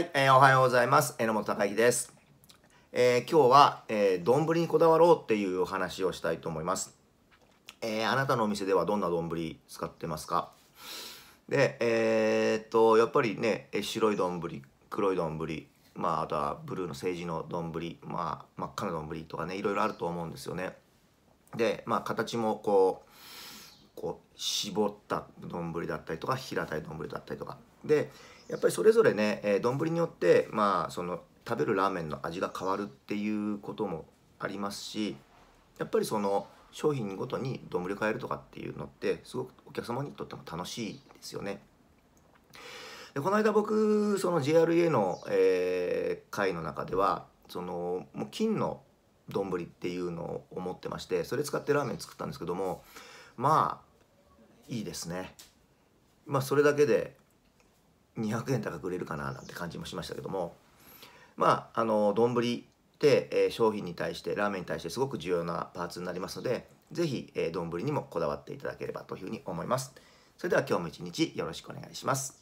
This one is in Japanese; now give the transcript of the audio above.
い、えー、おはようございます。榎本孝之です。えー、今日は、えー、りにこだわろうっていうお話をしたいと思います。えー、あなたのお店ではどんなどんぶり使ってますかで、えー、っと、やっぱりね、白いどんぶり、黒いどんぶり、まあ、あとはブルーの政治のどんぶり、まあ、真っ赤などんぶりとかね、いろいろあると思うんですよね。で、まあ、形もこう、絞った丼だったりとか平たい丼だったりとかでやっぱりそれぞれね丼、えー、丼によってまあその食べるラーメンの味が変わるっていうこともありますしやっぱりその商品ごとに丼変えるとかっていうのってすごくお客様にとっても楽しいですよね。でこの間僕その JRA の、えー、会の中ではそのもう金の丼っていうのを持ってましてそれ使ってラーメン作ったんですけどもまあいいですねまあそれだけで200円高く売れるかななんて感じもしましたけどもまああの丼って、えー、商品に対してラーメンに対してすごく重要なパーツになりますので是非丼、えー、にもこだわっていただければというふうに思いますそれでは今日も一日よろしくお願いします